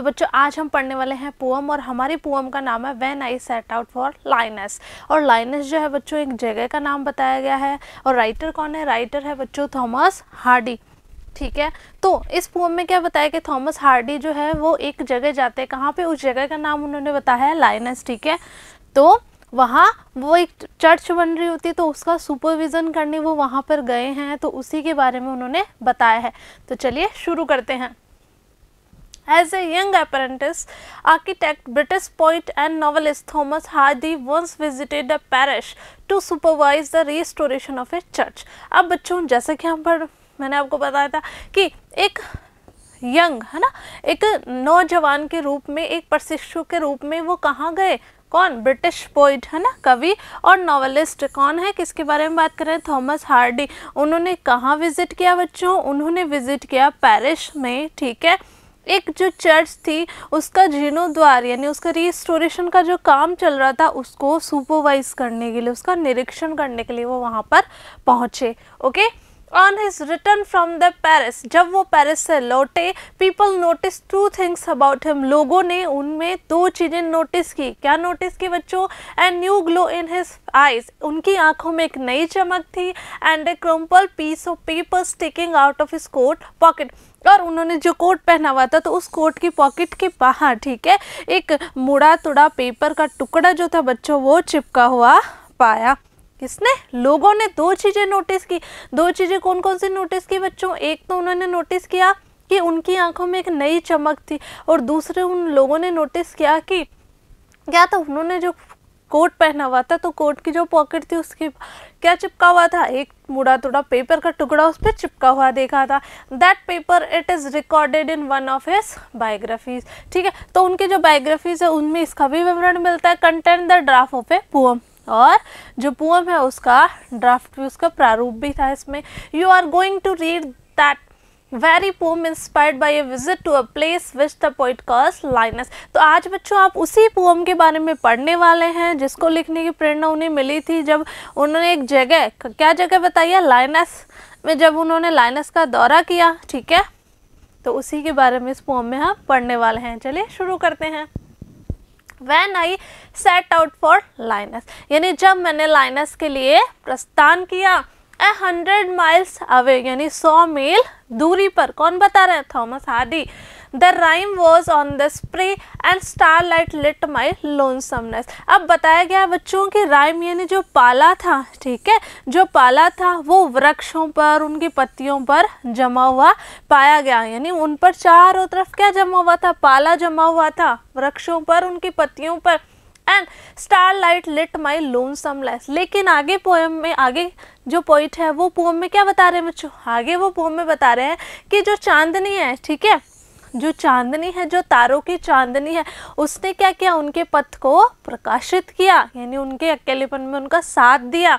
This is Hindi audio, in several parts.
तो बच्चों आज हम पढ़ने वाले हैं पोअम और हमारी पोअम का नाम है when I set out for Lyonnesse और लाइनस जो है बच्चों एक जगह का नाम बताया गया है और राइटर कौन है राइटर है बच्चों थॉमस हार्डी ठीक है तो इस पोम में क्या बताया कि थॉमस हार्डी जो है वो एक जगह जाते हैं कहाँ पे उस जगह का नाम उन्होंने बताया है लाइनस ठीक है तो वहाँ वो एक चर्च बन रही होती है तो उसका सुपरविज़न करने वो वहाँ पर गए हैं तो उसी के बारे में उन्होंने बताया है तो चलिए शुरू करते हैं As a young apprentice, architect, British poet and novelist Thomas Hardy once visited a parish to supervise the restoration of a church. अब बच्चों जैसे कि हम पर मैंने आपको बताया था कि एक यंग है ना एक नौजवान के रूप में एक प्रशिक्षु के रूप में वो कहाँ गए कौन ब्रिटिश पोइट है ना कवि और नॉवलिस्ट कौन है किसके बारे में बात करें थॉमस हार्डी उन्होंने कहाँ विजिट किया बच्चों उन्होंने विजिट किया पेरिस में ठीक है एक जो चर्च थी उसका जीर्णोद्वार यानी उसका रिस्टोरेशन का जो काम चल रहा था उसको सुपरवाइज करने के लिए उसका निरीक्षण करने के लिए वो वहाँ पर पहुँचे okay on his return from the Paris जब वो पैरिस से लौटे people notice two things about him लोगों ने उनमें दो चीज़ें नोटिस की क्या नोटिस की बच्चों and new glow in his eyes उनकी आंखों में एक नई चमक थी and a crumple piece of paper sticking out of his coat pocket और उन्होंने जो कोट पहना हुआ था तो उस कोट की पॉकेट के बाहर ठीक है एक मुड़ा तुड़ा पेपर का टुकड़ा जो था बच्चों वो चिपका हुआ पाया किसने लोगों ने दो चीज़ें नोटिस की दो चीज़ें कौन कौन सी नोटिस की बच्चों एक तो उन्होंने नोटिस किया कि उनकी आंखों में एक नई चमक थी और दूसरे उन लोगों ने नोटिस किया कि क्या तो उन्होंने जो कोट पहना हुआ था तो कोट की जो पॉकेट थी उसके क्या चिपका हुआ था एक मुड़ा तोड़ा पेपर का टुकड़ा उस पर चिपका हुआ देखा था that paper it is recorded in one of his biographies ठीक है तो उनके जो बायोग्राफीज है उनमें इसका भी विवरण मिलता है content the draft of a poem और जो पोअम है उसका ड्राफ्ट भी उसका प्रारूप भी था इसमें you are going to read that very poem inspired by a visit to a place which the poet calls Lyonnesse तो आज बच्चों आप उसी पोम के बारे में पढ़ने वाले हैं जिसको लिखने की प्रेरणा उन्हें मिली थी जब उन्होंने एक जगह क्या जगह बताई है लाइनस में जब उन्होंने लाइनस का दौरा किया ठीक है तो उसी के बारे में इस पोम में हम पढ़ने वाले हैं चलिए शुरू करते हैं when I set out for Lyonnesse यानी जब मैंने लाइनस के लिए प्रस्थान किया ए हंड्रेड माइल्स अवे यानी सौ मील दूरी पर कौन बता रहे Thomas Hardy the rime was on the spray and starlight lit my lonesomeness अब बताया गया बच्चों की राइम यानी जो पाला था ठीक है जो पाला था वो वृक्षों पर उनकी पत्तियों पर जमा हुआ पाया गया यानी उन पर चारों तरफ क्या जमा हुआ था पाला जमा हुआ था वृक्षों पर उनकी पत्तियों पर and starlight lit my lone lonesomeness लेकिन आगे पोएम में आगे जो पोइट है वो पोम में क्या बता रहे हैं बच्चों आगे वो पोम में बता रहे हैं कि जो चांदनी है ठीक है जो चांदनी है जो तारों की चांदनी है उसने क्या किया उनके पथ को प्रकाशित किया यानी उनके अकेलेपन में उनका साथ दिया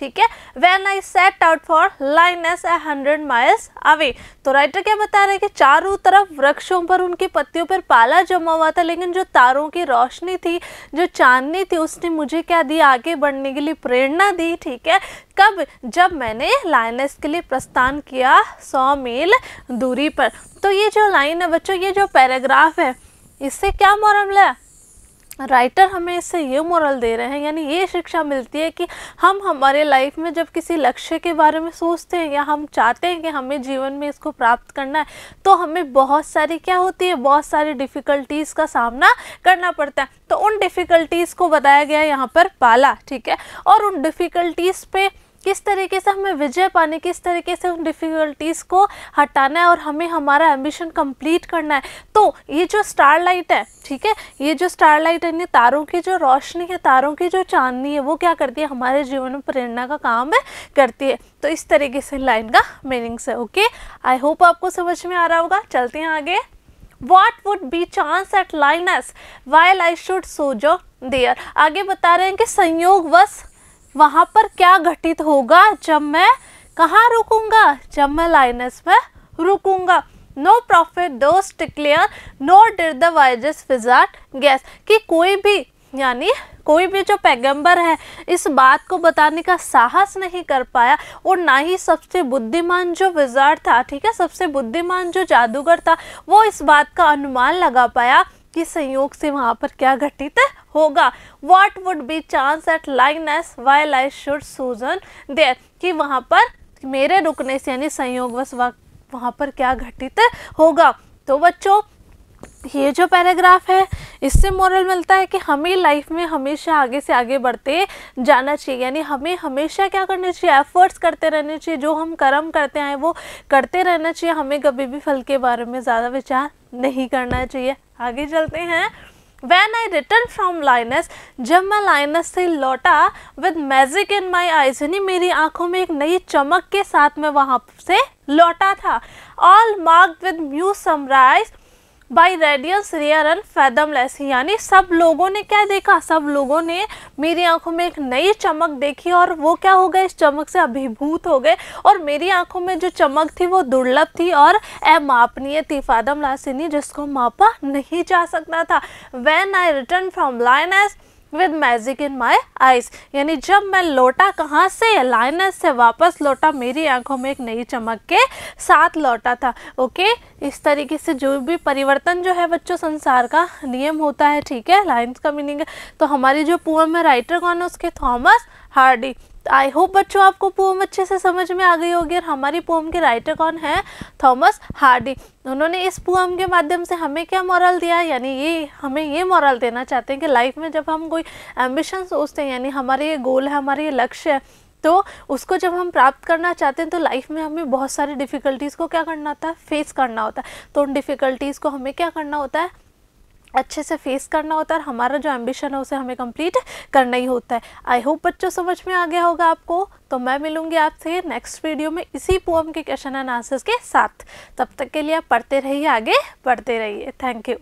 ठीक है when I set out for Lyonnesse a hundred miles away तो राइटर क्या बता रहे हैं कि चारों तरफ वृक्षों पर उनकी पत्तियों पर पाला जमा हुआ था लेकिन जो तारों की रोशनी थी जो चांदनी थी उसने मुझे क्या दी आगे बढ़ने के लिए प्रेरणा दी ठीक है कब जब मैंने लाइनस के लिए प्रस्थान किया सौ मील दूरी पर तो ये जो लाइन है बच्चों ये जो पैराग्राफ है इससे क्या मॉरल लिया राइटर हमें इससे ये मोरल दे रहे हैं यानी ये शिक्षा मिलती है कि हम हमारे लाइफ में जब किसी लक्ष्य के बारे में सोचते हैं या हम चाहते हैं कि हमें जीवन में इसको प्राप्त करना है तो हमें बहुत सारी क्या होती है बहुत सारी डिफ़िकल्टीज़ का सामना करना पड़ता है तो उन डिफ़िकल्टीज़ को बताया गया यहाँ पर पाला ठीक है और उन डिफ़िकल्टीज़ पे किस तरीके से हमें विजय पाने किस तरीके से उन डिफ़िकल्टीज़ को हटाना है और हमें हमारा एम्बिशन कंप्लीट करना है तो ये जो स्टार लाइट है ठीक है ये जो स्टार लाइट है तारों की जो रोशनी है तारों की जो चांदनी है वो क्या करती है हमारे जीवन में प्रेरणा का काम है करती है तो इस तरीके से लाइन का मीनिंग्स है ओके आई होप आपको समझ में आ रहा होगा चलते हैं आगे what would bechance at Lyonnesse while I should सो जो देयर आगे बता रहे हैं कि संयोग वश वहाँ पर क्या घटित होगा जब मैं कहाँ रुकूंगा जब मैं लाइनस में रुकूंगा no prophet durst declare no did the वायरस गैस कि कोई भी यानी कोई भी जो पैगंबर है इस बात को बताने का साहस नहीं कर पाया और ना ही सबसे बुद्धिमान जो विजार्ड था ठीक है सबसे बुद्धिमान जो जादूगर था वो इस बात का अनुमान लगा पाया कि संयोग से वहाँ पर क्या घटित होगा what would bechance at एस वाई लाइफ शुड सूजन देर कि वहाँ पर मेरे रुकने से यानी बस वहाँ पर क्या घटित होगा तो बच्चों ये जो पैराग्राफ है इससे मॉरल मिलता है कि हमें लाइफ में हमेशा आगे से आगे बढ़ते जाना चाहिए यानी हमें हमेशा क्या करना चाहिए एफर्ट्स करते रहने चाहिए जो हम कर्म करते हैं वो करते रहना चाहिए हमें कभी भी फल के बारे में ज़्यादा विचार नहीं करना चाहिए आगे चलते हैं when I return from Lyonnesse जब मैं लाइनस से लौटा with magic in my eyes यानी मेरी आंखों में एक नई चमक के साथ मैं वहाँ से लौटा था all marked with mute surmise by radiance rare and fathomless यानी सब लोगों ने क्या देखा सब लोगों ने मेरी आंखों में एक नई चमक देखी और वो क्या हो गए इस चमक से अभिभूत हो गए और मेरी आंखों में जो चमक थी वो दुर्लभ थी और अमापनीय थी फैदमलेस यानी जिसको मापा नहीं जा सकता था when I return from Lyonnesse with magic in my eyes यानी जब मैं लौटा कहाँ से लाइनस से वापस लौटा मेरी आंखों में एक नई चमक के साथ लौटा था ओके इस तरीके से जो भी परिवर्तन जो है बच्चों संसार का नियम होता है ठीक है लाइन्स का मीनिंग है तो हमारी जो पोएम है राइटर कौन है उसके थॉमस हार्डी आई होप बच्चों आपको पोम अच्छे से समझ में आ गई होगी और हमारी पोम के राइटर कौन है थॉमस हार्डी उन्होंने इस पोम के माध्यम से हमें क्या मॉरल दिया यानी ये हमें ये मॉरल देना चाहते हैं कि लाइफ में जब हम कोई एम्बिशन सोचते हैं यानी हमारे ये गोल है हमारे ये लक्ष्य है तो उसको जब हम प्राप्त करना चाहते हैं तो लाइफ में हमें बहुत सारी डिफ़िकल्टीज़ को क्या करना होता है फेस करना होता है तो उन डिफ़िकल्टीज़ को हमें क्या करना होता है अच्छे से फेस करना होता है और हमारा जो एम्बिशन है उसे हमें कंप्लीट करना ही होता है आई होप बच्चों समझ में आ गया होगा आपको तो मैं मिलूंगी आपसे नेक्स्ट वीडियो में इसी पोम के क्वेश्चन एंड आंसर्स के साथ तब तक के लिए आप पढ़ते रहिए आगे बढ़ते रहिए थैंक यू